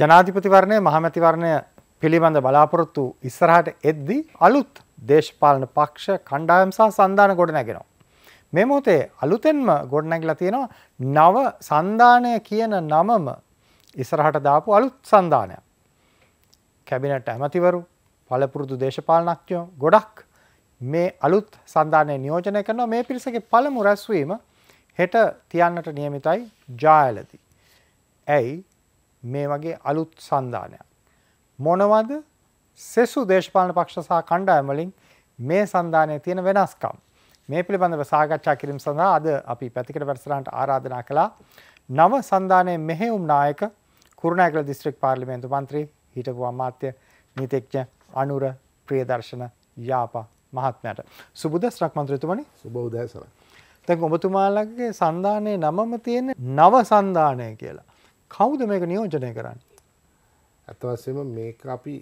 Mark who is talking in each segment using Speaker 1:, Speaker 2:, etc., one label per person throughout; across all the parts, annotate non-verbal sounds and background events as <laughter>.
Speaker 1: ජනාධිපතිවරණය මහමැතිවරණය පිළිබඳ බලාපොරොත්තු ඉස්සරහට එද්දී අලුත් දේශපාලන පක්ෂ කණ්ඩායම් සහ සන්ධාන ගොඩ නැගෙනවා. මේ මොතේ අලුතෙන්ම ගොඩනැගිලා තියෙනවා නව සන්ධානය කියන නමම ඉස්සරහට දාපු අලුත් සන්ධානය. කැබිනට ඇමතිවරු පලපුරුදු දේශපාලනක්ඥෝ ගොඩක් මේ අලුත් සන්ධානය නියෝජනය කරනවා මේ පිරිසගේ පළමු රැස්වීම හෙට තියන්නට නියමිතයි ජායලති. ඇයි මේ වගේ අලුත් සන්ධානයක්. මොනවද සෙසු දේශපාලන පක්ෂ සහ කණ්ඩායමලින් මේ සන්ධානය තියෙන වෙනස්කම්. මේ පිළිබඳව සාකච්ඡා කිරීම සඳහා අද අපි පැතිකට වැරසරන්ට ආරාධනා කළා නව සන්ධානය මෙහෙවුම් නායක කුරුණෑගල දිස්ත්‍රික් පාර්ලිමේන්තු මන්ත්‍රී හිටපු අමාත්‍ය නීතිඥ අනුර ප්‍රියදර්ශන යාපා මහත්මයට. සුබුද ස්්‍රක් මන්ත්‍රතුමනි සුබෞදයසර. තැන් ඔබතුමාලගේ සන්ධානය නමම තියෙන නව සන්ධානය කියලා. කවුද මේක නියෝජනය කරන්න.
Speaker 2: ඇතවස්සම මේක අපි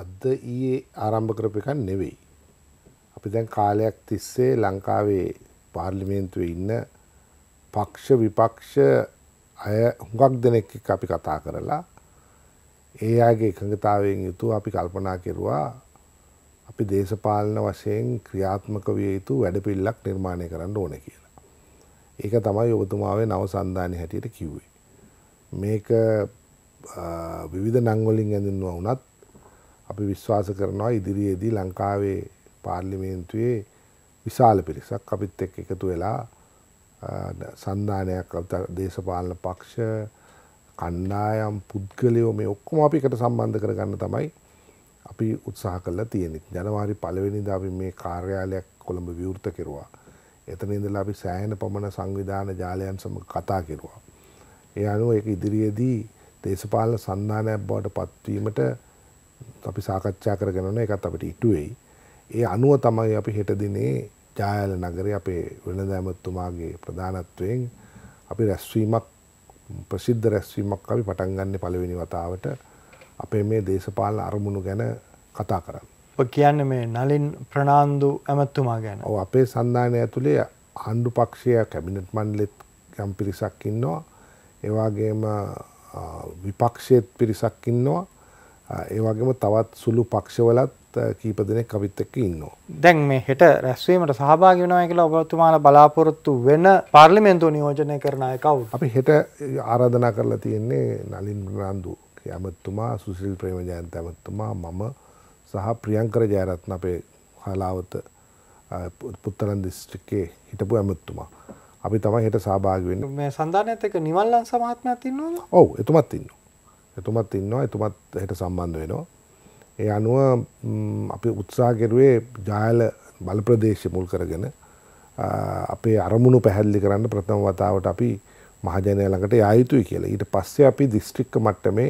Speaker 2: අද ඊයේ ආරම්භ කරපිකන් නෙවෙයි. අපි දැන් කාලයක් තිස්සේ ලංකාවේ පාර්ලිමේන්තුව ඉන්න පක්ෂ විපක්ෂ අය හුඟක් දෙනෙක් අපි කතා කරලා ඒ අගේ එකඟතාවයෙන් යුතු අපි කල්පනා කෙරවා අපි දේශපාලන වශයෙන් ක්‍රියාත්මක විය යුතු වැඩපිල්ලක් නිර්මාණය කරන්න ඕන කියලා. ඒක තමයි ඔබතුමාවේ නව සන්ධානය හැටියට කිව්වේ. මේක විවිධ නංවලින් ඇඳින්වා වනත් අපි විශ්වාස කරනවා ඉදිරියේදී ලංකාවේ පාර්ලිමේන්තුවේ විශාල පිරිසක් අපිත් එක් එකතු වෙලා සන්ධානයක් දේශපාලන පක්ෂ කණ්ඩායම් පුද්ගලයෝ මේ ඔක්කොම අපිකට සම්බන්ධ කරගන්න තමයි අපි උත්සාහ කරලා තියෙනෙ ජනවාරි පලවෙනිද අපි මේ කාර්යාලයක් කොළඹ විවෘත කෙරවා. එතන ඉඳලා අපි සෑහන පමණ සංවිධාන ජාලයන් සම කතා කෙරවා. ඒ අනුව එක ඉදිරියේදී දේශපාලන සන්ධානයක් බවට පත්වීමට අපි සාකච්ඡා කරගෙනන එකත් අපට ඉටුවෙයි. ඒ අනුව තමයි අපි හෙටදිනේ ජායල නගරේ අපේ වෙළඳෑමත්තුමාගේ ප්‍රධානත්වයෙන් අපි රැස්වීමක් ප්‍රසිද්ධ රැස්වීමක් අපි පටන්ගන්න පළවෙනි වතාවට අපේ මේ දේශපාල අරමුණු ගැන කතා කරන්න. කියන්න මේ නලින් ප්‍රනාාන්දු ඇමත්තුමා ගැන අපේ සන්ධානය ඇතුළේ ආණ්ඩු පක්ෂය කැබිනට් මන්ලෙත් යම් පිරිසක් ඉන්නවා ඒවාගේම විපක්ෂයත් පිරිසක් ඉන්නවා ඒවගේම තවත් සුළු පක්ෂවලත් කීප දෙනෙ කවිත් එක්ක ඉන්නවා.
Speaker 1: දැන් මේ හෙට රැස්වීමට සහභාගි වෙනවා කියලා ඔබතුමාල බලාපොරොත්තු වෙන පාර්ලිමෙන්තු නියෝජනය කරන අය කවුද?
Speaker 2: අපි හෙට ආරාධනා කරලා තියෙන්නේ නලින් රාන්දු ඇමතුමා සුසිල් ප්‍රේමජයන්ත ඇමතුමා මම සහ ප්‍රියංකර ජයරත්න අපේ හලාවත පුත්තරන් දිස්ත්‍රික්කේ හිටපු ඇමතුමා. අපි තම හෙට සභාගවෙන්න
Speaker 1: මේ සඳධානයත් එක නිවල්ලන් සමහත්මයක් තින්නවා
Speaker 2: ඔව එතුමත් ඉන්න එතුමත් ඉන්නවා එතුමත් හෙට සම්බන්ධ වෙනවා ඒ අනුව අපි උත්සාගෙරුවේ ජායල බලප්‍රදේශ මුල් කරගෙන අපේ අරමුණු පැහැදිලි කරන්න ප්‍රථම වතාවට අපි මහජනය ළඟට යයුතුයි කියලා ඊට පස්සේ අපි දිස්ත්‍රික්ක මට්ටමේ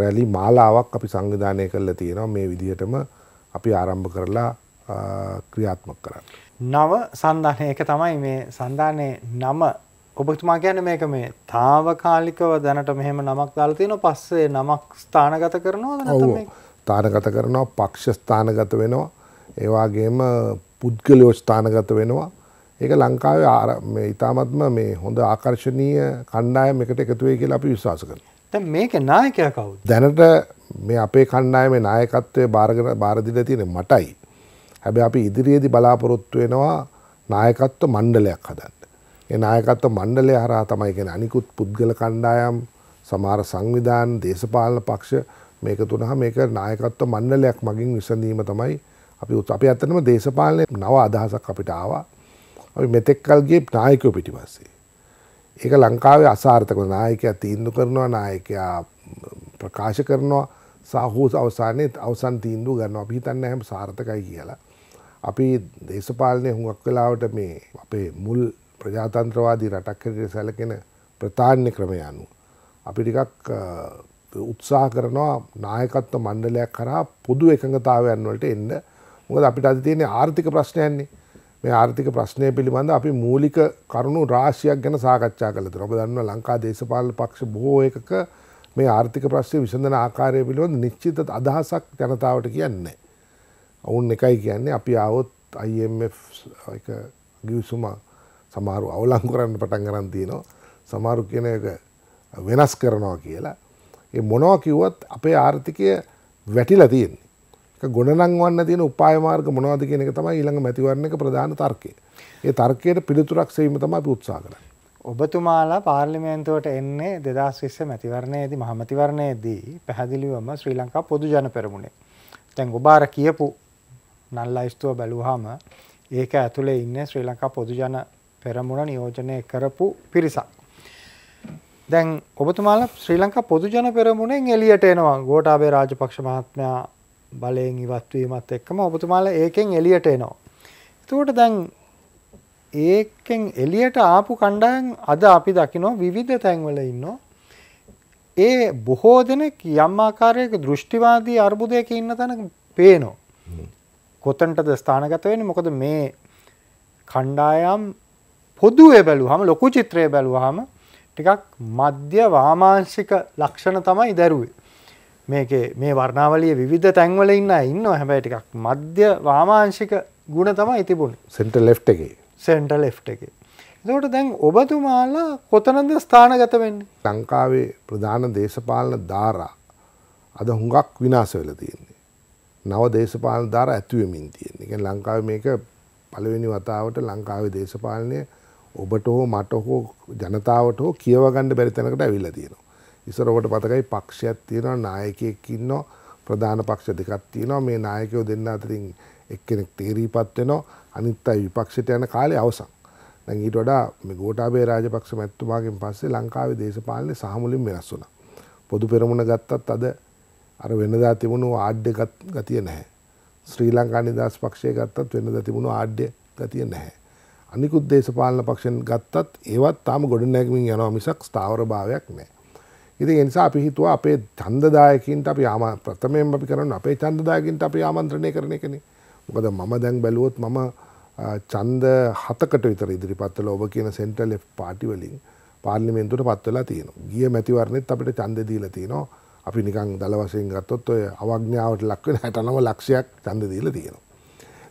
Speaker 2: රැලි මාලාවක් අපි සංවිධානය කරලා තියෙනවා මේ විදිහටම අපි ආරම්භ කරලා ක්‍රියාත්මක කරන්න.
Speaker 1: නව සන්ධානය එක තමයි මේ සන්ධානයේ නම ඔබතුමා ගැන මේක මේ තාවකාලිකව දැනට මෙහෙම නමක් දාලා තියෙනවා පස්සේ නමක් ස්ථානගත කරනවද නැත්නම් මේ
Speaker 2: ස්ථානගත කරනවා පක්ෂ ස්ථානගත වෙනවා ඒ වගේම පුද්ගලයෝ ස්ථානගත වෙනවා ඒක ලංකාවේ මේ ඊටාත්ම මේ හොඳ ආකර්ශනීය කණ්ඩායම් එකට එකතු වෙයි කියලා අපි විශ්වාස කරනවා
Speaker 1: දැන් මේකේ නායකයා කවුද
Speaker 2: දැනට මේ අපේ කණ්ඩායමේ නායකත්වයේ බාරගෙන බාර දීලා තියෙන්නේ මටයි හැබැ අපි ඉදිරියේදි බලාපොරොත්තු වෙනවා නායකත්ව මණ්ඩලයක් හදන්න. ඒ නායකත්ව මණ්ඩලය හරහා තමයි කියන අනිකුත් පුද්ගල කණ්ඩායම් සමහර සංවිධාන දේශපාලන පක්ෂ මේක තුනහා මේක නායකත්ව මණ්ඩලයක් මගින් විසඳීම තමයි අපි අපි ඇත්තටම දේශපාලනයේ නව අදහසක් අපිට ආවා. අපි මෙතෙක් කල් ගියේ නායකයෝ පිටිපස්සේ. ඒක ලංකාවේ අසාර්ථක නායකයා තීන්දුව කරනවා නායකයා ප්‍රකාශ කරනවා සාහෝස අවසානයේ අවසන් තීන්දුව ගන්නවා අපි හිතන්නේ හැම සාර්ථකයි කියලා. අපි දේශපාලනය හුඟක් වෙලාවට මේ අපේ මුල් ප්‍රජාතන්ත්‍රවාදී රටක් හැටියට සැලකෙන ප්‍රධාන්‍ය ක්‍රමය අනුව අපි ටිකක් උත්සාහ කරනවා නායකත්ව මණ්ඩලයක් කරා පොදු එකඟතාවයන් වලට එන්න. මොකද අපිට අද තියෙන ආර්ථික ප්‍රශ්නයන්නේ. මේ ආර්ථික ප්‍රශ්නය පිළිබඳ අපි මූලික කරුණු රාශියක් ගැන සාකච්ඡා කළා තියෙනවා. ඔබ දන්නවා ලංකා දේශපාලන පක්ෂ බොහෝ එකක මේ ආර්ථික ප්‍රශ්නේ විසඳන ආකාරය පිළිබඳ නිශ්චිත අදහසක් ජනතාවට කියන්නේ නැහැ. ඔවුන් එකයි කියන්නේ අපි ආවොත් IMF එක ගිවිසුම සමහරු අවලං කරන්න පටන් ගන්න තියෙනවා සමහරු කියන එක වෙනස් කරනවා කියලා ඒ මොනවා කිව්වත් අපේ ආර්ථිකය වැටිලා තියෙන්නේ එක ගොඩනංවන්න තියෙන උපාය මාර්ග මොනවද කියන එක තමයි ඊළඟ මැතිවරණ එක ප්‍රධාන තර්කය ඒ තර්කයට පිළිතුරක් සෙවීම තමයි අපි උත්සාහ කරන්නේ ඔබතුමාලා
Speaker 1: පාර්ලිමේන්තුවට එන්නේ දෙදස් විස්ස මැතිවරණයේදී මහමතිවරණයේදී පැහැදිලිවම ශ්‍රී ලංකා පොදු ජන පෙරමුණේ. තැන් ඔබාර කියපු නල්ලයිස්තුව බැලුවාම ඒක ඇතුලේ ඉන්නේ ශ්‍රී ලංකා පොදු ජන පෙරමුණ නියෝජනය කරපු පිරිසක්. දැන් ඔබතුමාලා ශ්‍රී ලංකා පොදු ජන පෙරමුණෙන් එළියට එනවා. ගෝඨාභය රාජපක්ෂ මහත්මයා බලයෙන් ඉවත් වීමත් එක්කම ඔබතුමාලා ඒකෙන් එළියට එනවා. එතකොට දැන් ඒකෙන් එළියට ආපු කණ්ඩායම් අද අපි දකිනවා විවිධ තැන්වල ඉන්නවා. ඒ බොහෝ දෙනෙක් යම් ආකාරයක දෘෂ්ටිවාදී අර්බුදයක ඉන්න තැන පේනවා. කොතනටද ස්ථානගත වෙන්නේ මොකද මේ කණ්ඩායම් පොදුවේ බැලුවාම ලොකු චිත්‍රය බැලුවාම ටිකක් මධ්‍ය වාමාංශික ලක්ෂණ තමයි දැරුවේ. මේකේ මේ වර්ණාවලිය විවිධ තැන්වල ඉන්න ඉන්නවා හැබැයි ටිකක් මධ්‍ය වාමාංශික ගුණ තමයි තිබුණේ.
Speaker 2: සෙන්ටර් ලෙෆ්ට් එකේ.
Speaker 1: සෙන්ටර් ලෙෆ්ට් එකේ. එතකොට දැන් ඔබතුමාලා කොතනද ස්ථානගත වෙන්නේ?
Speaker 2: ලංකාවේ ප්‍රධාන දේශපාලන ධාරා අද හුඟක් විනාශ වෙලා තියෙන්නේ. නව දේශපාලන ධාර ඇතිවෙමින් තියෙන. ඒ කියන්නේ ලංකාවේ මේක පළවෙනි වතාවට ලංකාවේ දේශපාලනය ඔබට හෝ මට හෝ ජනතාවට හෝ කියව ගන්න බැරි තැනකට ඇවිල්ලා තියෙනවා. ඉස්සර ඔබට පතකයි පක්ෂයක් තියෙනවා නායකයෙක් ඉන්නවා ප්‍රධාන පක්ෂ දෙකක් තියෙනවා මේ නායකයෝ දෙන්න අතරින් එක්කෙනෙක් තේරීපත් වෙනවා අනිත් අය විපක්ෂයට යන කාලේ අවසන්. දැන් ඊට වඩා මේ ගෝඨාභය රාජපක්ෂ මැතිතුමාගෙන් පස්සේ ලංකාවේ දේශපාලනේ සහමුලින් වෙනස් වුණා. පොදු පෙරමුණ ගත්තත් අද අර වෙනදා තිබුණු ආඩ්‍ය ගතිය නැහැ. ශ්‍රී ලංකා නිදහස් පක්ෂය ගත්තත් වෙනදා තිබුණු ආඩ්‍ය ගතිය නැහැ. අනිකුත් දේශපාලන පක්ෂෙන් ගත්තත් ඒවත් තාම ගොඩනැගමින් යනවා මිසක් ස්ථාවර භාවයක් නැහැ. ඉතින් ඒ නිසා අපි හිතුවා අපේ ඡන්දදායකින්ට අපි ආමා ප්‍රථමයෙන් අපි කරන අපේ ඡන්දදායකින්ට අපි ආමන්ත්‍රණය කරන එකනේ. මොකද මම දැන් බැලුවොත් මම ඡන්ද 7කට විතර ඉදිරිපත් වෙලා ඔබ කියන සෙන්ට්‍රල් ලෙෆ්ට් පාටි වලින් පාර්ලිමේන්තුවට පත් වෙලා තියෙනවා. ගිය මැතිවරණෙත් අපිට ඡන්ද දීලා තියෙනවා. අපි නිකං දළ වශයෙන් ගත්තොත් ඔය අවඥාවට ලක්වෙන හැටනම ලක්ෂයක් චන්ද දීලා තියෙනවා.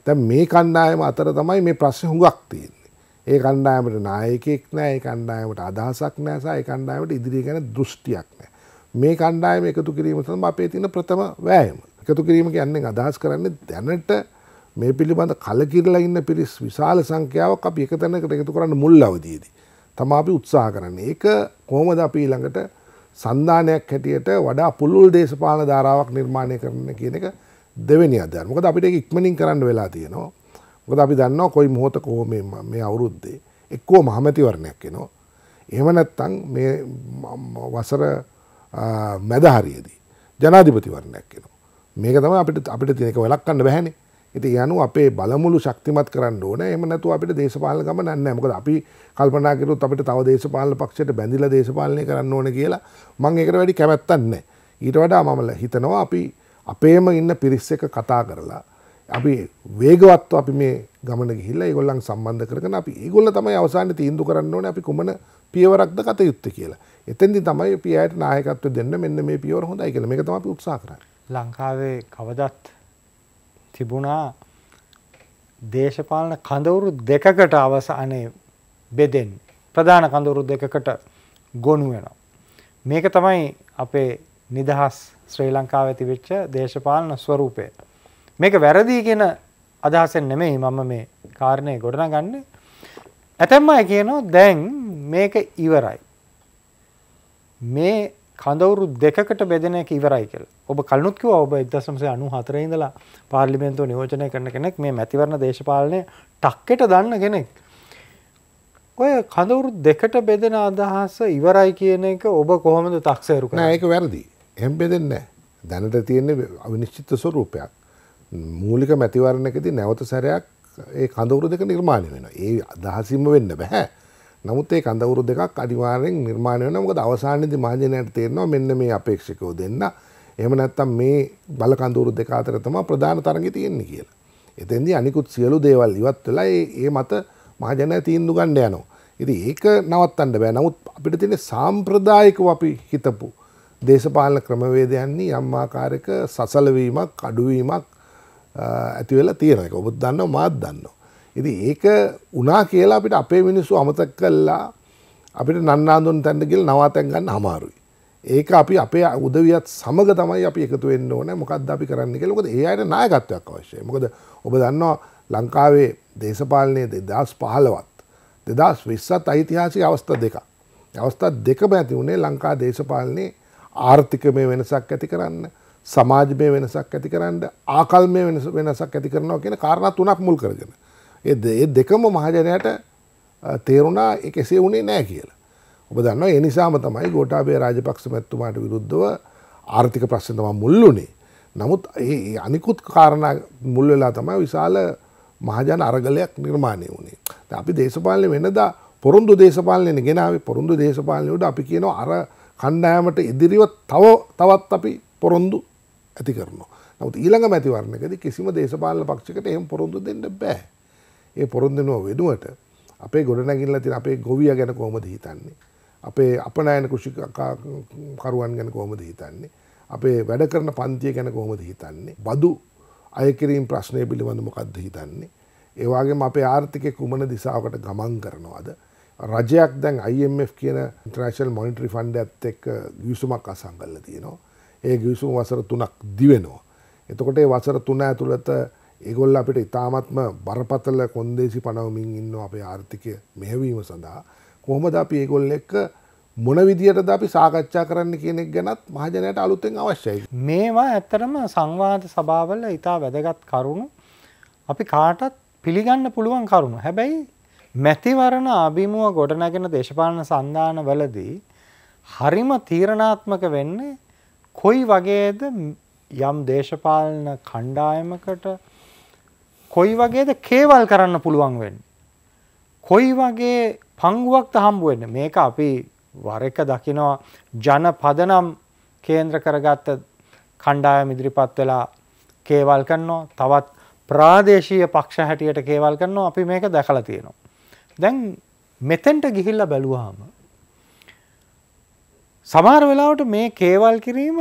Speaker 2: දැන් මේ කණ්ඩායම අතර තමයි මේ ප්‍රශ්නේ හුඟක් තියෙන්නේ. ඒ කණ්ඩායමට නායකයෙක් නැහැ, ඒ කණ්ඩායමට අදහසක් නැහැ, සහ ඒ කණ්ඩායමට ඉදිරිය ගැන දෘෂ්ටියක් නැහැ. මේ කණ්ඩායම එකතු කිරීම තමයි අපේ තියෙන ප්‍රථම වෑයම. එකතු කිරීම කියන්නේ අදහස් කරන්නේ දැනට මේ පිළිබඳ කලකිරලා ඉන්න පිරිස් විශාල සංඛ්‍යාවක් අපි එක තැනකට එකතු කරන්න මුල් අවදියේදී තමයි අපි උත්සාහ කරන්නේ. ඒක කොහොමද අපි ඊළඟට සන්ධානයක් හැටියට වඩා පුළුල් දේශපාලන ධාරාවක් නිර්මාණය කරන කියන එක දෙවෙනි අධ්‍යයන. මොකද අපිට ඒක ඉක්මනින් කරන්න වෙලා තියෙනවා. මොකද අපි දන්නවා කොයි මොහොතක හෝ මේ මේ අවුරුද්දේ එක්කෝ මහමැතිවරණයක් එනවා. එහෙම නැත්නම් මේ වසර මැද හරියේදී ජනාධිපතිවරණයක් එනවා. මේක තමයි අපිට අපිට තියෙන එක වළක්වන්න බැහැනේ. ඉතින් යනු අපේ බලමුළු ශක්තිමත් කරන්න ඕනේ. එහෙම නැතුව අපිට දේශපාලන ගමන නැහැ. මොකද අපි කල්පනා කරුවොත් අපිට තව දේශපාලන පක්ෂයට බැඳිලා දේශපාලනය කරන්න ඕනේ කියලා මම ඒකට වැඩි කැමැත්තක් නැහැ. ඊට වඩා මම හිතනවා අපි අපේම ඉන්න පිරිස් එක කතා කරලා අපි වේගවත්ව අපි මේ ගමන ගිහිල්ලා ඒගොල්ලන් සම්බන්ධ කරගෙන අපි ඒගොල්ල තමයි අවසානයේ තීන්දුව කරන්න ඕනේ අපි කුමන පියවරක්ද කතයුත්තේ කියලා. එතෙන්දි තමයි අපි ඇයට නායකත්වය දෙන්න මෙන්න මේ පියවර හොඳයි කියලා. මේක තමයි අපි උත්සාහ කරන්නේ.
Speaker 1: ලංකාවේ කවදත් තිබුණා දේශපාලන කඳවුරු දෙකකට අවසානයේ බෙදෙන් ප්‍රධාන කඳවුරු දෙකකට ගොනු වෙනවා. මේක තමයි අපේ නිදහස් ශ්‍රී ලංකාව ඇතිවෙච්ච දේශපාලන ස්වරූපය. මේක වැරදිී කියෙන අදහසෙන් නෙමෙයි මම මේ කාරණය ගොඩන ගන්න ඇතැම්ම කියනෝ දැන් මේක ඉවරයි. මේ කඳවුරු දෙකකට බෙදෙන එක ඉවරයි කියලා. ඔබ කලනුත් කිව්වා ඔබ 1994 ඉඳලා පාර්ලිමේන්තුව නියෝජනය කරන කෙනෙක් මේ මැතිවරණ දේශපාලනය ටක්කෙට දන්න කෙනෙක්. ඔය කඳවුරු දෙකට බෙදෙන අදහස ඉවරයි කියන එක ඔබ කොහොමද තක්සේරු කරන්නේ? ඒක වැරදි.
Speaker 2: එහෙම බෙදෙන්නේ නැහැ. දැනට තියෙන්නේ අවිනිශ්චිත ස්වරූපයක්. මූලික මැතිවරණකදී නැවත සැරයක් ඒ කඳවුරු දෙක නිර්මාණය වෙනවා. ඒ අදහසින්ම වෙන්න බෑ. නමුත් ඒ කඳවුරු දෙකක් අනිවාර්යෙන් නිර්මාණය වෙනවා. මොකද අවසානයේදී මහජනයාට තේරෙනවා මෙන්න මේ අපේක්ෂකව දෙන්න. එහෙම නැත්නම් මේ බල කඳවුරු දෙක අතර තමයි ප්‍රධාන තරඟය තියෙන්නේ කියලා. එතෙන්දී අනිකුත් සියලු දේවල් ඉවත් වෙලා ඒ මත මහජනයා තීන්දුව ගන්න යනවා. ඉතින් ඒක නවත්තන්න බෑ. නමුත් අපිට තියෙන සාම්ප්‍රදායිකව අපි හිතපු දේශපාලන ක්‍රමවේදයන්නේ යම් ආකාරයක සසලවීමක්, අඩුවීමක් ඇති වෙලා තියෙන එක. ඔබත් දන්නවා මාත් දන්නවා. ඉති ඒක උනා කියලා අපිට අපේ මිනිස්සු අමතක් කල්ලා අපිට නන්නාඳුන් තැන්ඩගිල් නවාතැන් ගන්න අමාරුයි. ඒක අපි අපේ උදවියත් සමග තමයි අපි එකතු වෙන්න ඕන මොකක්ද අපි කරන්න කෙලොකද ඒ අයට නායකත්වයක් අවශ්‍යය මොකද ඔබ දන්නවා ලංකාවේ දේශපාලනය දෙදස් පහලවත් දෙදස් විස්සත් අයිතිහාසි අවස්ථ දෙක. අවස්ථා දෙකම ඇති වුණේ ලංකා දේශපාලනයේ ආර්ථිකමය වෙනසක් ඇති කරන්න සමාජමය වෙනසක් ඇති කරන්න ආකල්මය වෙනසක් ඇති කරනවා කියෙන කාරණත් වනක් මුල් කරගෙන. ඒ දෙකම මහජනයට තේරුණා එකසේ වුණේ නෑ කියලා. ඔබ දන්න එනිසාම තමයි ගෝටාබේ රාජපක්ෂ මැත්තුමාට විරුද්ධව ආර්ථික ප්‍රශ්න තම මුල්ලුනේ. නමුත් ඒ අනිකුත් කාරණ මුල්වෙලා තමයි විශාල මහජන අරගලයක් නිර්මාණය වුණේ. අපි දේශපාලනය වෙනදා පොරුන්දු දේශපාලනය ගෙනාවේ පොරුන්දු දේශපාලනයට අපි කියනවා අර කණ්ඩායමට ඉදිරිව තව තවත් අපි පොරොන්දු ඇති කරනවා. නමුත් ඊළඟ මැතිවරණකද කිසිම දේශපාලන පක්ෂකට එහෙම පොරොන්දු දෙන්න බෑ. ඒ පොරොන්දනුව වෙනුවට අපේ ගොඩනැගිල්ල තින අපේ ගොවිය ගැන කොහොමද හිතන්නේ. අපේ අපනෑන කෘෂිකරුවන් ගැන කොහොමද හිතන්නේ. අපේ වැඩ කරන පන්තිය ගැන කොහොමද හිතන්නේ. බදු අයකිරීම් ප්‍රශ්නය පිළිබඳ මොකක්ද හිතන්නේ. ඒවාගේ අපේ ආර්ථිකය කුමන දිසාවකට ගමන් කරනවාද. රජයක් දැන් IMF කියන ඉන්ට්‍රේශල් මොනිටරි ෆන්ඩ ඇත් එක් ගිවිසුමක් අසංගල්ල තියනවා. ඒ ගිවිසුම් වසර තුනක් දිවෙනවා. එතකොට වසර තුන ඇතුළත ඒගොල්ල අපිට ඉතාමත්ම බරපතල කොන්දේසි පනවමින් ඉන්න අපේ ආර්ථිකය මෙහැවීම සඳහා කොහොමද අපි ඒගොල්ල එක්ක මොන විදිහට අපි සාකච්ඡා කරන්න කියනෙක් ගැනත් මහජනයට අලුතෙන් අවශ්‍යයි. මේවා ඇත්තරම සංවාධ සභාවල ඉතා වැදගත් කරුණු
Speaker 1: අපි කාටත් පිළිගන්න පුළුවන් කරුණු හැබැයි මැතිවරණ අභිමුව ගොඩනැගෙන දේශපාලන සන්ධාන වලදී හරිම තීරණාත්මක වෙන්නේ කොයි වගේද යම් දේශපාලන කණ්ඩායමකට කොයි වගේද කේවල් කරන්න පුළුවන් වෙන්න. කොයි වගේ පංගුවක්ත හම්බුවන්න මේක අපි වර එක දකිනවා ජන පදනම් කේන්ද්‍ර කරගත්ත කණ්ඩායම ඉදිරිපත් වෙලා කේවල් කරනවා තවත් ප්‍රාදේශීය පක්ෂ හැටියට කේවල් කරනවා අපි මේක දැකලා තියෙනවා. දැන් මෙතෙන්ට ගිහිල්ල බැලුවාම සමහර වෙලාවට මේ කේවල් කිරීම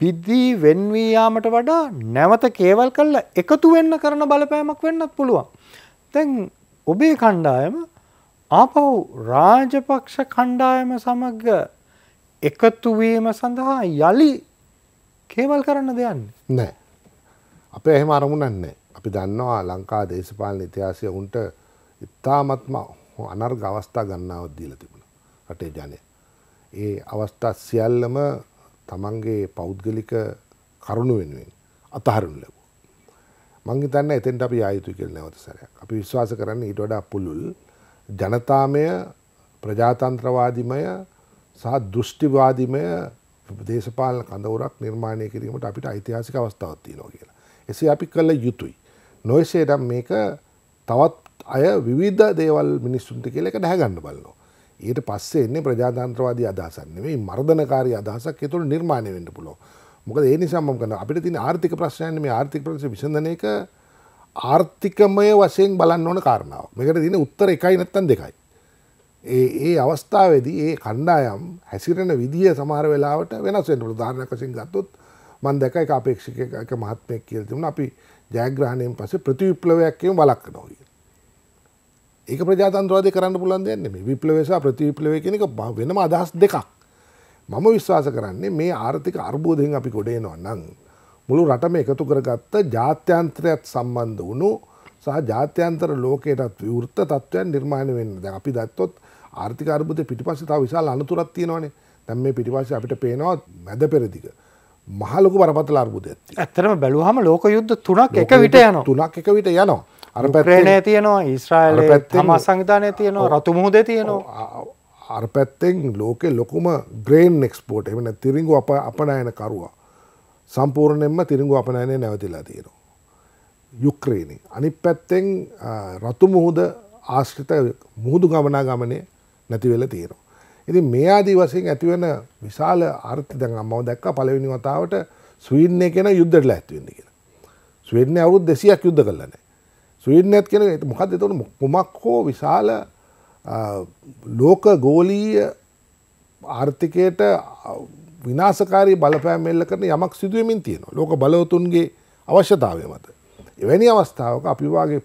Speaker 1: බිද්දී වෙන්වී යාමට වඩා නැවත කේවල් කළා එකතු වෙන්න කරන බලපෑමක් වෙන්නත් පුළුවන්. දැන් ඔබේ කණ්ඩායම ආපහු රාජපක්ෂ කණ්ඩායම සමග එකතු වීම සඳහා යලි කේවල් කරන්න දෙන්නේ
Speaker 2: නැහැ. අපේ එහෙම අරමුණක් නැහැ. අපි දන්නවා ලංකා දේශපාලන ඉතිහාසයේ උන්ට ඉතාමත්ම අනර්ග අවස්ථා ගන්නවක් දීලා තිබුණා. රටේ ජනයා ඒ අවස්ථා සියල්ලම තමන්ගේ පෞද්ගලික කරුණු වෙනුවෙන් අතහරුණු ලැබ. මංගි තන්න එතෙන්ට අපි ආයුතු කියල නැවතසරය අපි විශ්වාස කරන්න ඊට වඩා පුළුල් ජනතාමය ප්‍රජාතන්ත්‍රවාදිමය සහ දෘෂ්ටිවාදිමය දේශපාල කඳවරක් නිර්මාණය කිරීමට අපිට ඓතිහාසික අවස්ථාවත්තිය නෝ කියලා. එසේ අපි කළ යුතුයි. නොයසේ නම් මේක තවත් අය විවිධ දේවල් මිනිස්සුන්ට කියල එක නැහැගන්න බලන්නවා. ඊට පස්සේ එන්නේ ප්‍රජාතන්ත්‍රවාදී අදහසක් නෙමෙයි මර්ධනකාරී අදහසක් ඒ තුළ නිර්මාණය වෙන්න පුළුවන්. මොකද ඒ නිසා මම කරනවා අපිට තියෙන ආර්ථික ප්‍රශ්නයන්නේ මේ ආර්ථික ප්‍රශ්න විසඳන එක ආර්ථිකමය වශයෙන් බලන්න ඕන කාරණාවක්. මේකට තියෙන උත්තර එකයි නැත්නම් දෙකයි. ඒ ඒ අවස්ථාවේදී ඒ කණ්ඩායම් හැසිරෙන විදිය සමහර වෙලාවට වෙනස් වෙන්න පුළුවන්. උදාහරණයක් වශයෙන් ගත්තොත් මම දැක්ක එක අපේක්ෂකයෙක් එක මහත්මයෙක් කියලා තිබුණා අපි ජයග්‍රහණයෙන් පස්සේ ප්‍රතිවිප්ලවයක් කියන වළක්වනවා කියලා. ඒක ප්‍රජාතන්ත්‍රවාදය කරන්න පුළන් දෙන්න මේ විප්ලවේසා ප්‍රතිවිප්ලවය කෙනෙක වෙනම අදහස් දෙකක්. මම විශ්වාස කරන්නේ මේ ආර්ථික අර්බෝධයෙන් අපි ගොඩේනවා නං. මුළු රටම එකතු කරගත්ත ජාත්‍යන්ත්‍රයත් සම්බන්ධ වුණු සහ ජාත්‍යන්තර ලෝකයටත් විවෘත තත්ත්වයන් නිර්මාණය වෙන්න දැ අපි දත්තොත් ආර්ථික අර්බුද පිටිපස්ස තා විශාල අනතුරත් තියෙනවානේ දැම් මේ පිටිපස්ස අපිට පේනවා මැද පෙරදික. මහලොකු බරපතල අර්බුද ඇති. ඇතරම බැලුහම ලෝක යුද්ධ තුනක් එක විට යන තුනක් එක විට යනවා. අර පැත්ේ තියනවා ඊස්රායිල පැත්ම
Speaker 1: සංධානය තියනවා
Speaker 2: රතුමුහද තියනවා අර පැත්තෙන් ලෝකෙ ලොකුම ග්‍රේන් එක්ස්පෝට් එමන තිරිංගු අප අපනයන කරවා සම්පූර්ණයෙන්ම තිරිංගු අපනයනය නැවතිලා තියෙනවා. යුක්්‍රේණි. අනි පැත්තෙන් රතු මුහුද ආශ්‍රිත මුහුදු ගමනා ගමනය නැතිවෙල තියෙනවා. ඉති මේ ආදී වසයෙන් ඇතිවෙන විශාල ආර්ථිත අම්මව දැක්ක පලවෙනි වතාවට ස්වීන්නේ කෙන යුද්ධට ඇත්වවෙන්න කියෙන. ස්වීන්නේ අවුත් දෙසියක් යුද්ධ කරලනෑ ස්වීඩනයත් කෙන මොකක් එතවට කොමක් හෝ විශාල ලෝක ගෝලීය ආර්ථිකයට විනාසකාරී බලපෑමෙල්ල කරන යමක් සිදුවමින් තියෙන ලෝක බලවතුන්ගේ අවශ්‍යතාවය මත. එවැනි අවස්ථාවක අපිවාගේ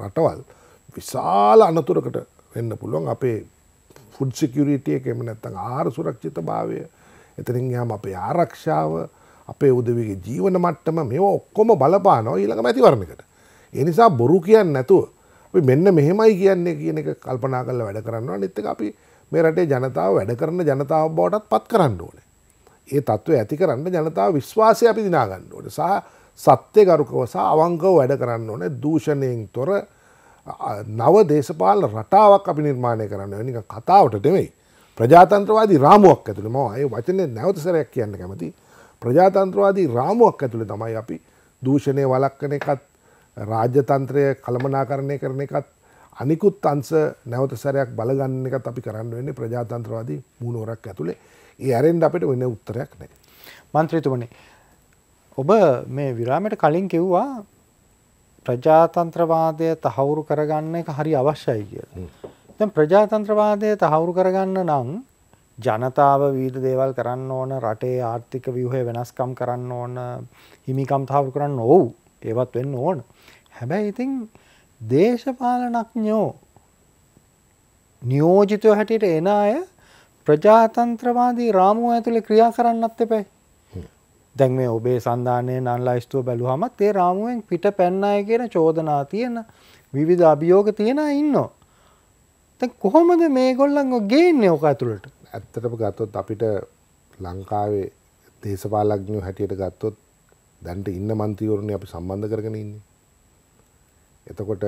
Speaker 2: රටවල් විශාල අනතුරකට වෙන්න පුළුවන් අපේ ෆුඩ් සිකියරිටිය එකම නැත්තං ආර සුරක්ෂිත භාවය එතනින් යම් අපේ ආරක්ෂාව අපේ උදවගේ ජීවන මට්ටම මෙ ඔක්කොම බලපානෝ ඊළඟ මැතිවරණකට එනිසා බොරු කියන්න නැතුව මෙන්න මෙහෙමයි කියන්නේ කියන එක කල්පනා කරලා වැඩ කරන්නවා නිත්තක අපි මේ රටේ ජනතාව වැඩ කරන ජනතාව බවටත් පත් කරන්න ඕනේ. ඒ තත්ත්වය ඇති කරන්න ජනතාව විශ්වාසය අපි දිනාගන්න ඕනේ. සහ සත්‍යගරුකව සහ අවංකව වැඩ කරන්න ඕනේ. දූෂණයෙන් තොර නව දේශපාලන රටාවක් අපි නිර්මාණය කරන්න ඕනේ. නිකන් කතාවට නෙමෙයි. ප්‍රජාතන්ත්‍රවාදී රාමුවක් ඇතුළේ මම ඒ වචනේ නැවත සැරයක් කියන්න කැමතියි. ප්‍රජාතන්ත්‍රවාදී රාමුවක් ඇතුළේ තමයි අපි දූෂණය වළක්වන එකත් රාජ්‍යතන්ත්‍රය කළමනාකරණය කරන එකත් අනිකුත් අන්ස නැවත සැරයක් බලගන්න එකත් අපි කරන්න වෙන්නේ ප්‍රජාතන්ත්‍රවාදී මූුණෝරක් ඇතුළේ ඒ ඇරෙන්ඩ අපට වෙන උත්තරයක් නෑ. මන්ත්‍රීතුමනි ඔබ මේ විරාමට කලින් කිව්වා
Speaker 1: ප්‍රජාතන්ත්‍රවාදය තහවුරු කරගන්න එක හරි අවශ්‍යයි කිය. දැන් ප්‍රජාතන්ත්‍රවාදය තහවුරු කරගන්න නම් ජනතාව වීද දේවල් කරන්න ඕන රටේ ආර්ථික ව්‍යහය වෙනස්කම් කරන්න ඕන හිමිකම් තහවුරු කරන්න ඔවු ඒවත් වෙන්න ඕන. හැබැයි ඉතින් දේශපාලනඥෝ නියෝජිතව හැටියට එන අය ප්‍රජාතන්ත්‍රවාදී රාමුව ඇතුළේ ක්‍රියා කරන්නත් එපයි. දැන් මේ ඔබේ සන්ධානය නන්ලා ස්තුව බැලුහමත් ඒ රාමුවෙන් පිට පැන්න අය කියන චෝදනා තියෙන විවිධ අභියෝග තියෙන ඉන්නවා. දැන් කොහොමද මේගොල්ලන්ව
Speaker 2: ගේන්නේ ඕක ඇතුළට? ඇත්තටම ගත්තොත් අපිට ලංකාවේ දේශපාලඥයෝ හැටියට ගත්තොත් දැන්ට ඉන්න මන්ත්‍රීවරුනේ අපි සම්බන්ධ කරගෙන ඉන්නේ. එතකොට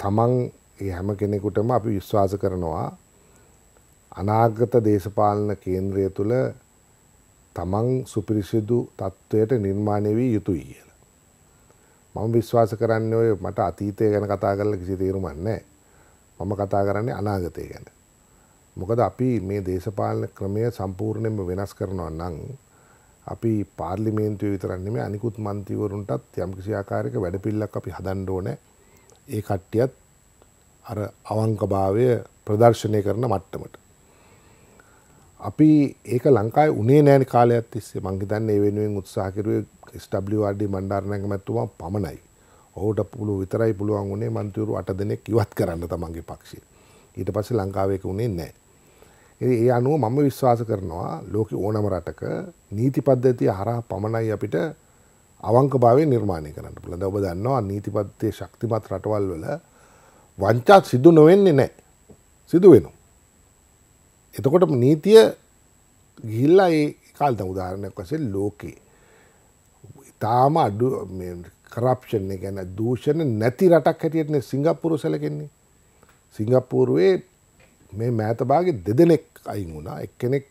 Speaker 2: තමන් හැම කෙනෙකුටම අපි විශ්වාස කරනවා අනාගත දේශපාලන කේන්ද්‍රය තුළ තමන් සුපිරිසිදු තත්ත්වයට නිර්මාණය වී යුතුයි කියල. මම විශ්වාස කරන්න ඔය මට අතීතය ගැන කතා කරල කිසි තේරුමන්නේ මම කතා කරන්නේ අනාගතය ගැන. මොකද අපි මේ දේශපාලන ක්‍රමය සම්පූර්ණයෙන්ම වෙනස් කරනවා නං අපි පාර්ලිමේන්තුව විතරන් නෙමෙයි අනිකුත් මන්ත්‍රීවරුන්ටත් යම්කිසි ආකාරයක වැඩපිළිවෙලක් අපි හදන්න ඕනේ. ඒ කට්ටියත් අර අවංකභාවය ප්‍රදර්ශනය කරන මට්ටමට. අපි ඒක ලංකාවේ උනේ නැහැ කාලයක් තිස්සේ මං හිතන්නේ ඒ වෙනුවෙන් උත්සාහ කරුවේ SWRD මණ්ඩාරනායකමැතිතුමා පමණයි. ඔහුට පුළු විතරයි පුළුවන් උනේ මන්ත්‍රීවරු 8 දෙනෙක් ඉවත් කරන්න තමන්ගේ පක්ෂේ. ඊට පස්සේ ලංකාවේ ඒක උනේ නැහැ. ඒ අනුව මම විශ්වාස කරනවා ලෝක ඕනම රටක නීති පද්ධතිය හරහා පමණයි අපිට අවංක භාවය නිර්මාණය කරන්න පුළඳ ඔබ දන්නවා නීතිපත්තේ ශක්තිමත් රටවල් වල වංචා සිදු නොවෙන්නේ නෑ සිදු වෙනු. එතකොට නීතිය ගිල්ලා ඒ කාල්ත උදාහරණයක් වසේ ලෝකේ ඉතාම අඩු කරප්ෂණ ගැන දූෂණ නැති රටක් හැටියටන සිංගප්පුරු සැලකෙන්නේ සිංගප්පූරුවේ මේ මෑතභාගේ දෙදෙනෙක් අයින් වුණා එක්කෙනෙක්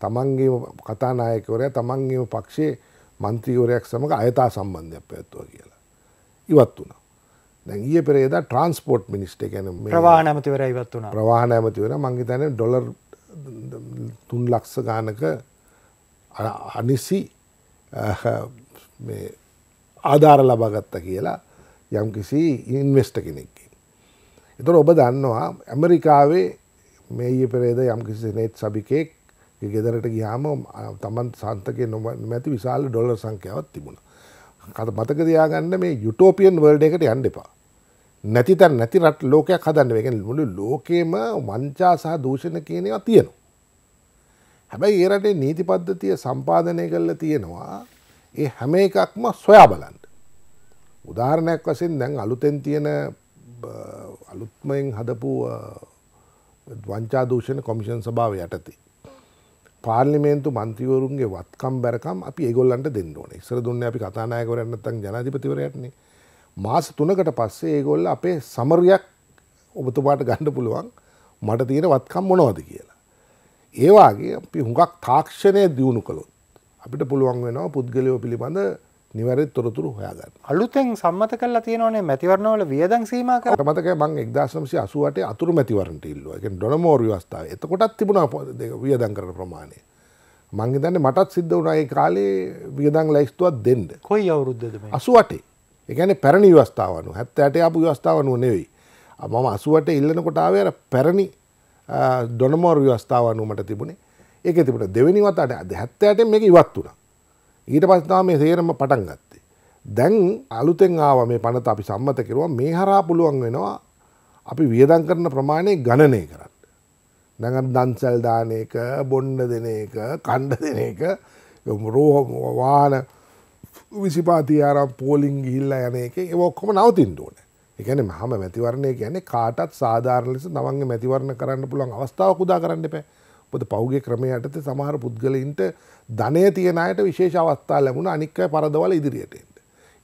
Speaker 2: තමන්ගේම කතානායකවරයා තමන්ගේම පක්ෂේ මන්ත්‍රීවරයක් සමඟ අයතා සම්බන්ධයක් පැත්තුව කියලා. ඉවත් වුණා. දැන් ඊය පෙරේද ට්‍රන්ස්පෝට් මිනිස්ට ගැන ප්‍රවාහ
Speaker 1: නැමතිවර ඉවත් වුණ
Speaker 2: ප්‍රවාහ නැමතිවර මංගේ තැන ඩොලර් තුන් ලක්ෂ ගානක අනිසි ආධාර ලබාගත්ත කියලා යම්කිසි ඉන්වස්ට කෙනෙක්කින්. එතොට ඔබ දන්නවා ඇමරිකාවේ මේ ඊ පෙරේද යම් කිසි නේත් සභිකයෙක් ගෙදරට ගියාම තමන් සන්තකය නොමැති විශාල ඩොල්ල සංඛ්‍යාවත් තිබුණ. කත මතක දයාගන්න මේ යුටෝපියන් වර්ල්ඩ එකට යන්න එපා. නැති තැන් නැති රට ලෝකයක් හදන්න එකෙන් මුළු ලෝකේම වංචා සහ දූෂණ කියනවා තියෙනවා. හැබැයි ඒ රටේ නීති පද්ධතිය සම්පාදනය කරලා තියෙනවා ඒ හැම එකක්ම සොයා බලන්න. උදාහරණයක් වශයෙන් දැන් අලුතෙන් තියෙන අලුත්මයෙන් හදපු වංචා දූෂණ කොමිෂන් සභාව යටතේ. පාර්ලිමේන්තු මන්තිවරුන්ගේ වත්කම් බැරකම් අපි ඒගොල්ලන්ට දෙන්න ඕන ඉස්සර දුන්න අපි කතානායකවරන්නත්තන් ජනාධිපතිවරයටන්නේ මාස තුනකට පස්සේ ඒගොල්ල අපේ සමරයක් ඔබතුමාට ගණ්ඩ පුළුවන් මට තියෙන වත්කම් මොනවද කියලා. ඒවාගේ අපි හුඟක් තාක්ෂණය දියුණු කළොත් අපිට පුළුවන් වෙනවා පුද්ගලයෝ පිළිබඳ නිවැරදි තොරතුරු හොයාගන්න. අලුතෙන් සම්මත කරලා තියෙනවනේ මැතිවරණවල වියදම් සීමා කරලා. මතකයි මම 1988 අතුරු මැතිවරණට ඉල්ලුවා. ඒ කියන්නේ ඩොනමෝර් ව්‍යවස්ථාවේ. එතකොටත් තිබුණා වියදම් කරන ප්‍රමාණය. මං හිතන්නේ මටත් සිද්ධ වුණා ඒ කාලේ වියදම් ලැයිස්තුවක් දෙන්න. කොයි අවුරුද්දද මේ? 88. ඒ කියන්නේ පැරණි ව්‍යවස්ථාව අනුව 78 ආපු ව්‍යවස්ථාව අනුව නෙවෙයි. මම 88 ඉල්ලනකොට ආවේ අර පැරණි ඩොනමෝර් ව්‍යවස්ථාව අනුව මට තිබුණේ. ඒකේ තිබුණ දෙවෙනි වතාවට 78 මේක ඉවත් වුණා. ඊට පස්නා මේ සේරම පටන් ගත්තේ. දැන් අලුතෙන් ආව මේ පනත අපි සම්මත කිරුව මේ හරා පුළුවන් වෙනවා අපි වියදං කරන ප්‍රමාණය ගණනය කරන්න. දැඟ දන්සැල් දාන එක බොන්න දෙන එක කණ්ඩ දෙන එක රෝහම වාන විසිපාතියාරම් පෝලිං ගිල්ල යන එක ඔක්කොම නවතින් ඕන එකන මහම මැතිවරණය කියන්නේ කාටත් සාධාරලෙස නවන්ගේ මැතිවරණ කරන්න පුළන් අවස්ථාව කුදා කරන්න පෑ පොද පෞගේ ක්‍රමය යටතේ සමහර පුද්ගලයින්ට ධනය තියෙන අයට විශේෂ අවස්ථා ලැබුණ අනික්කය පරදවල ඉදිරියට එන්න.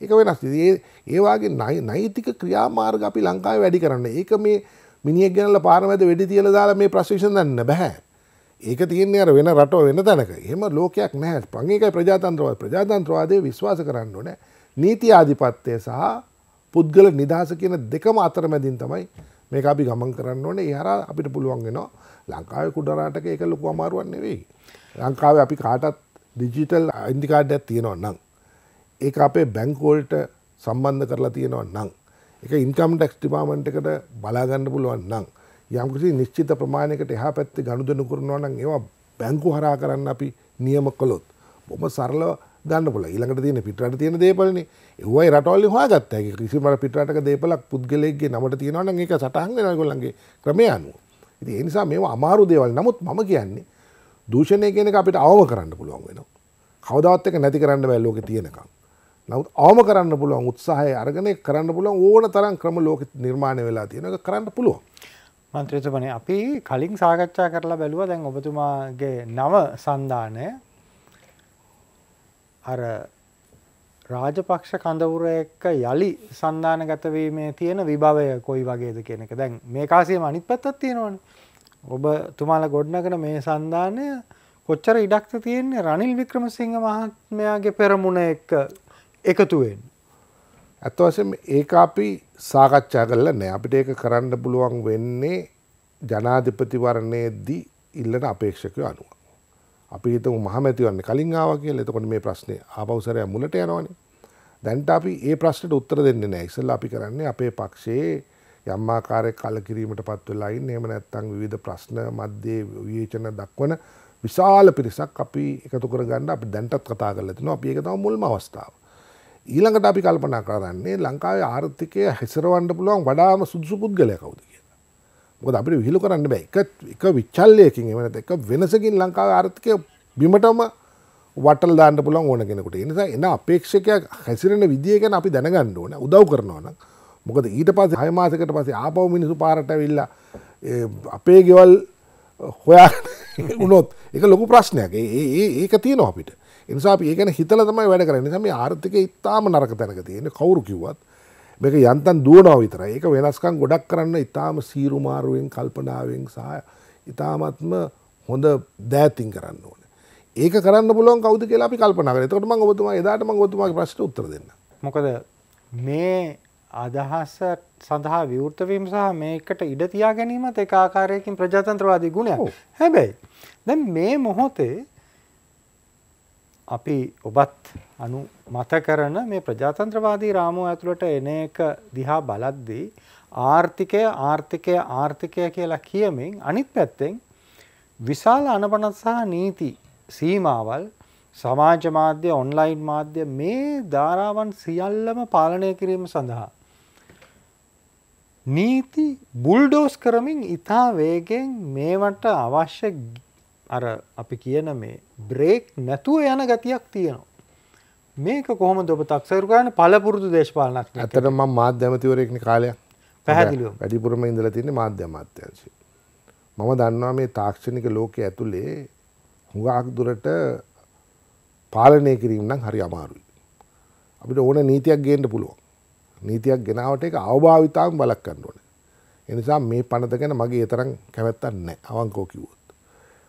Speaker 2: ඒක වෙනස් ඒ ඒවාගේ නයි නෛතික ක්‍රියාමාර්ග අපි ලංකාව වැඩි කරන්න ඒක මේ මිනිියක් ගැනල පාරමද වැඩි තියල දාලා මේ ප්‍රශේෂණ දන්න බැහැ. ඒක තියන්නේ අර වෙන රට වෙන තැනක එම ලෝකයක් නැහැ පංගේකයි ප්‍රජාතන්ත්‍රව ප්‍රජාතන්ත්‍රවාදය විශ්වාස කරන්න ඕනෑ නීති ආධිපත්තය සහ පුද්ගල නිදහස කියන දෙකම අතරමැදින් තමයි මේක අපි ගමන් කරන්න ඕනේ ඒ හරහා අපිට පුළුවන් වෙනවා ලංකාවේ කුඩ රටක ඒක ලොකු අමාරුවක් නෙවෙයි. ලංකාවේ අපි කාටත් ඩිජිටල් අයිඩෙන්ටි කාඩ් එකක් තියෙනවා නම් ඒක අපේ බැංකුවලට සම්බන්ධ කරලා තියෙනවා නම් ඒක ඉන්කම් ටැක්ස් ඩිපාර්ට්මන්ට් එකට බලා ගන්න පුළුවන් නම් යම්කිසි නිශ්චිත ප්‍රමාණයකට එහා පැත්තේ ගනුදෙනු කරනවා නම් ඒවා බැංකු හරහා කරන්න අපි නියම කළොත් බොහොම සරලව ගන්න පුල ඊළඟට තියෙන පිටරට තියෙන දේපලන ඒවයි රටවල්ලි හවාගත්ත කිසිමට පිටරට දේපලක් පුද්ගලෙක්ගේ නමට තියෙනවන එක සටහන් නගොල්ලන්ගේ ක්‍රමය අනුව ඉති එනිසා මේ අමාරු දේවල් නමුත් මම කියන්නේ දූෂණය කියෙනෙ අපිට අවම කරන්න පුළුවන් වෙන කවදවත්තක නැති කරන්න බැල්ලෝක තියෙනකම් නවත් අවම කරන්න පුළුවන් උත්සාහය අරගෙන කරන්න පුළුවන් ඕන තරම් ක්‍රම ලෝක නිර්මාණය වෙලා තියෙනක කරන්න පුළුවන්. මන්ත්‍රතුමනේ අපි
Speaker 1: කලින් සාකච්ඡා කරලා බැලුව දැන් ඔබතුමාගේ නව සන්ධානය අර රාජපක්ෂ කඳවුර එක්ක යළි සන්ධානගතවීමේ තියෙන විභවය කොයි වගේද කියන එක දැන් මේ කාසියම අනිත් පැත්තත් තියෙනවන ඔබ තුමාල ගොඩ්නගෙන මේ සන්ධානය කොච්චර ඉඩක්ත තියෙන්නේ රනිල් වික්‍රමසිංහ
Speaker 2: මහත්මයාගේ පෙරමුණ එක්ක එකතුවෙන්. ඇත්තවසම ඒක අපි සාකච්ඡා කරල නෑ අපිට ඒක කරන්න පුළුවන් වෙන්නේ ජනාධිපතිවරණයේදී ඉල්ලන අපේක්ෂකය අනුව. අපි හිතමු මහමැතිවරණ කලින් ආවා කියලා. එතකොට මේ ප්‍රශ්නේ ආපෞසරය මුලට යනවනේ. දැන්ට අපි ඒ ප්‍රශ්නෙට උත්තර දෙන්නේ නැහැ. ඉස්සෙල්ලා අපි කරන්නේ අපේ පක්ෂයේ යම් ආකාරයක කලකිරීමට පත් වෙලා ඉන්නේ. එහෙම නැත්නම් විවිධ ප්‍රශ්න මැද්දේ විවේචන දක්වන විශාල පිරිසක් අපි එකතු කරගන්න අපි දැන්ටත් කතා කරලා තිනවා. අපි ඒක තමයි මුල්ම අවස්ථාව. ඊළඟට අපි කල්පනා කරන්නේ ලංකාවේ ආර්ථිකය හැසිරවන්න පුළුවන් වඩාම සුදුසු පුද්ගලයා කවුද කියලා. මොකද අපිට විහිළු කරන්න බෑ එක එක විචල්ලයකින් එහෙම නැත්නම් එක වෙනසකින් ලංකාවේ ආර්ථිකය බිමටම වටල් දාන්න පුළුවන් ඕන කෙනෙකුට. ඒ නිසා එන අපේක්ෂකයා හැසිරෙන විදිය ගැන අපි දැනගන්න ඕනේ. උදව් කරනවා නම්. මොකද ඊට පස්සේ 6 මාසයකට පස්සේ ආපහු මිනිස්සු පාරට ඇවිල්ලා අපේ ගෙවල් හොයා <laughs> වුණොත් ඒක ලොකු ප්‍රශ්නයක්. ඒ ඒක තියෙනවා අපිට. ඒ නිසා අපි ඒ ගැන හිතලා තමයි වැඩ කරන්නේ. නිසා මේ ආර්ථිකය ඉතාම නරක තැනක තියෙන්නේ. කවුරු කිව්වත් මේක යන්තන් දුවනව විතර ඒක වෙනස්කම් ගොඩක් කරන්න ඉතාම සීරුමාරුවෙන් කල්පනාවෙන් සහ ඉතාමත්ම හොඳ දෑතින් කරන්න ඕන ඒක කරන්න පුළුවන් කවද කියලා අපි කල්පනාව තොටම ගොතුමා එදාටම ගොතුමගේ ප්‍රශ්ට උත්තර දෙන්න මොකද මේ
Speaker 1: අදහස සඳහා විවෘතවීම සහ මේකට ඉඩ තියා ගැනීමත් එක ආකාරයකින් ප්‍රජාතන්ත්‍රවාදී ගුණයක් හැබැයි දැ මේ මොහොතේ අපි ඔබත් අනු මත කරන මේ ප්‍රජාතන්ත්‍රවාදී රාමුව ඇතුළට එන එක දිහා බලද්දී ආර්ථිකය ආර්ථිකය ආර්ථිකය කියලා කියමින් අනිත් පැත්තෙන් විශාල අනපනත් සහ නීති සීමාවල් සමාජ මාධ්‍ය ඔන්ලයින් මාධ්‍ය මේ ධාරාවන් සියල්ලම පාලනය කිරීම සඳහා. නීති බුල්ඩෝස් කරමින් ඉතා වේගෙන් මේවට අවශ්‍ය අර අපි කියන මේ බ්‍රේක් නැතුව යන
Speaker 2: ගතියක් තියෙනවා. මේක කොහොම ඔබ තක්සරු කරන්න පළපුරුදු දේශපාලනක් ඇතට ම මාධ්‍යමතිවරෙක්න කාලයක් පැහැදිලි වැඩිපුරම ඉඳල තින මාධ්‍ය මාත්‍යංශය. මම දන්නවා මේ තාක්ෂණික ලෝකය ඇතුළේ හුඟක් දුරට පාලනය කිරීම නම් හරි අමාරුයි. අපිට ඕන නීතියක් ගේන්න පුළුවන්. නීතියක් ගෙනාවට එක අවභාවිතාවන් බලක් කන්න ඕන. එනිසා මේ පනත ගැන මගේ එතරම් කැවැත්තක් නැහැ අවංකෝ කිව්වොත්.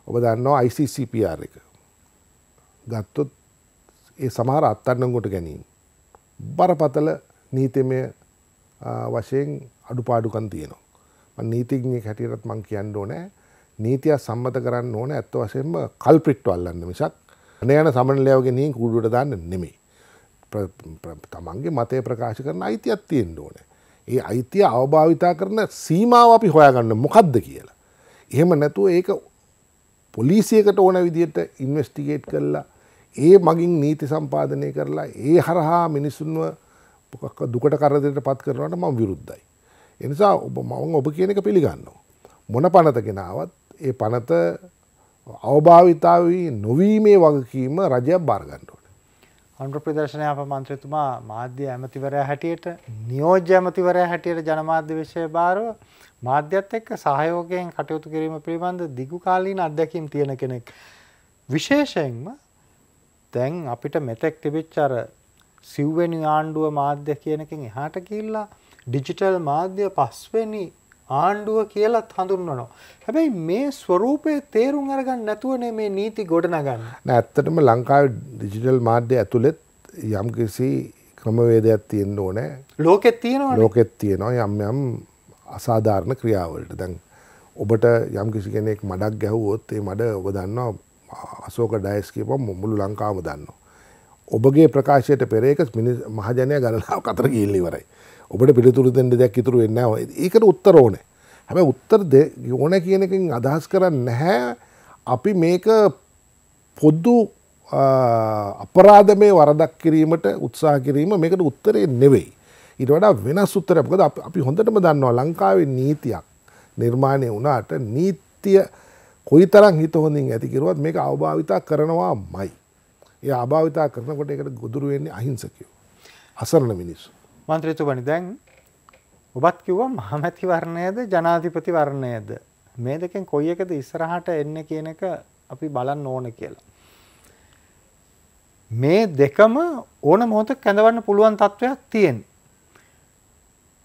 Speaker 2: ඔබ දන්නවා ICCPR එක. ගත්තොත් ඒ සමහර අත්තන්නකොට ගැනීම. බරපතල නීතිමය වශයෙන් අඩුපාඩුකන් තියෙනවා. නීතිඥය හැටියරත් මං කියන්න ඕනෑ නීතිය සම්මත කරන්න ඕන ඇත්ත වශයෙන්ම කල්පිට්ට අල්ලන්න මිසක් අනයන සමනලයෝගේ නී කුඩුවට දාන්න නෙමේ. තමන්ගේ මතය ප්‍රකාශ කරන අයිතියක් තියෙන් ඕන. ඒ අයිතිය අවභාවිතා කරන සීමාව අපි හොයාගන්න මොකක්ද කියලා. එහෙම නැතුව ඒක පොලිසියකට ඕන විදියට ඉන්වස්ටිගේට් කරලා ඒ මගින් නීති සම්පාදනය කරලා ඒ හරහා මිනිස්සුන්ව පොකක් දුකට කරදයට පත් කරනට මං විරුද්ධයි. එනිසා ඔබ මවුන් ඔබ කියන එක පිළිගන්නවා. මොන පනතගෙනාවත් ඒ පනත අවභාවිතාවී නොවීමේ වගකීම රජයක් භාර්ගණ්ඩුවට.
Speaker 1: අන්ු ප්‍රදර්ශනය අප මන්ත්‍රතුමා මාධ්‍ය ඇමතිවරය හැටියට නියෝජ්‍ය ඇමතිවරය හැටියට ජනමාධ්‍ය විශෂය භාරව මාධ්‍යත් එක්ක සහයෝගයෙන් කටයුතු කිරීම පිළිබඳ දිගුකාලීන අධ්‍යැකින් තියෙන කෙනෙක්. විශේෂයෙන්ම දැන් අපිට මෙතෙක් තිබිච්ච අර සිව්වෙනි ආණ්ඩුව මාධ්‍ය කියන එකෙන් එහාට ගිහිල්ලා ඩිජිටල් මාධ්‍ය පස්වෙනි ආණ්ඩුව කියලත් හඳුන්වනවා. හැබැයි මේ ස්වරූපයේ තේරුම් අරගන්න නැතුවනේ මේ නීති ගොඩනගන්නේ.
Speaker 2: නෑ ඇත්තටම ලංකාවේ ඩිජිටල් මාධ්‍ය ඇතුළත් යම්කිසි ක්‍රමවේදයක් තියෙන්න ඕනේ. ලෝකෙත් තියෙනවා. ලෝකෙත් තියෙනවා යම් යම් අසාධාරණ ක්‍රියාවලට. දැන් ඔබට යම්කිසි කෙනෙක් මඩක් ගැහුවොත් ඒ මඩ ඔබ දන්නවා අසෝක ඩයස් කියපම් මුළු ලංකාම දන්න. ඔබගේ ප්‍රකාශයට පෙරේක මිනි මහජනය ගණනාව <laughs> කතර ගිල්ලිවරයි. ඔබට පිළිතුරු දෙන්න දෙයක් ඉතුරු වෙන්න ඒකට උත්තර ඕනේ. හැබ උත්තර ඕන කියනකින් අදහස් කරන්න නැහැ අපි මේක පොද්දු අපරාධ මේ වරදක් කිරීමට උත්සා කිරීම මේකට උත්තරේ නෙවෙයි. ඉට වඩා වෙනස් උත්තරයක්කද අපි හොඳටම දන්නවා ලංකාවේ නීතියක් නිර්මාණය වනාට නීතිය කොයි තරම් හිත හොඳින් ඇති කරුවත් මේක අවභාවිතා කරනවාමයි. ඒ අභාවිතා කරනකොට ඒකට ගොදුරු වෙන්නේ අහිංසකයෝ. අසරණ මිනිස්සු.
Speaker 1: මන්ත්‍රීතුමනි දැන් ඔබත් කිව්වා මහමැති වර්ණයද ජනාධිපති වර්ණයද මේ දෙකෙන් කොයි එකද ඉස්සරහට එන්නේ කියන එක අපි බලන්න ඕන කියලා. මේ දෙකම ඕන මොහොතක කැඳවන්න පුළුවන් තත්වයක් තියෙන.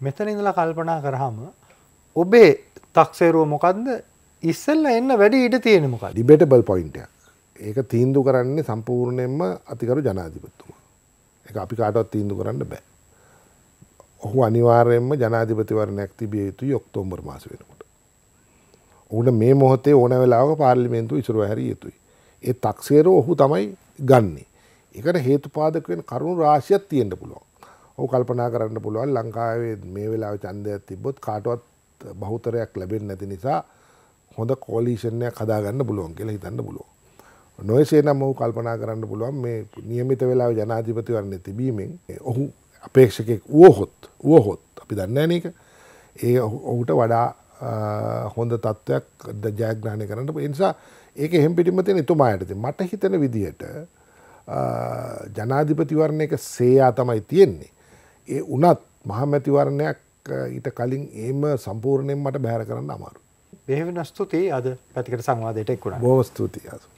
Speaker 1: මෙතන ඉඳලා කල්පනා කරාම ඔබේ තක්සේරුව මොකද්ද?
Speaker 2: ඉස්සල්ල එන්න වැඩි ඉඩ තියෙනමක ඩිබෙටබල් පොයින්ට ඒක තීන්දු කරන්නේ සම්පූර්ණයෙන්ම අතිකරු ජනාධිපත්තුම එක අපි කාටවත් තීන්දු කරන්න බෑ ඔහු අනිවාර්යෙන්ම ජනාධිපතිවරණයක් තිබිය යුතු යොක්තෝම්බර් මාස වෙනකොට ඔහුට මේ මොහොතේ ඕන වෙලාව පාර්ලිමේන්තු ඉසුරුව හැරිය යුතුයි ඒ තක්සේරෝ ඔහු තමයි ගන්නේ එකට හේතුපාදක වෙන කරුණු රාශියක් තියෙන්ට පුළුවන් ඔහු කල්පනා කරන්න පුළුවන් ලංකාවේ මේ වෙලා චන්දයක් තිබොත් කාටුවත් බහුතරයක් ලැබෙන් නැති නිසා හොඳ කෝලීෂණයක් කදාගන්න පුළුවන් කියලා හිතන්න පුළුවන්. නොයසේ නම් ඔහු කල්පනා කරන්න පුළුවන් මේ නියමිත වෙලාව ජනාධිපතිවරණය තිබීමෙන් ඔහු අපේක්ෂකෙක් වුවහොත් වුවහොත් අපි දන්නේ නේක ඒ ඔහුට වඩා හොඳ තත්ත්වයක් ජයග්‍රහණය කරන්න නිසා ඒක එහෙම පිටිම තියෙන එතුමායටද මට හිතන විදිහට ජනාධිපතිවරණ එක සේයා තමයි තියෙන්නේ ඒ උනත් මහමැතිවරණයක් ඊට කලින් ඒම සම්පූර්ණයෙන් මට බැහැර කරන්න අමාරු බෙහෙවෙන ස්තුතියි අද පැතිකට
Speaker 1: සංවාදයට එක්ුණා
Speaker 2: බෝව ස්තුතියි අසු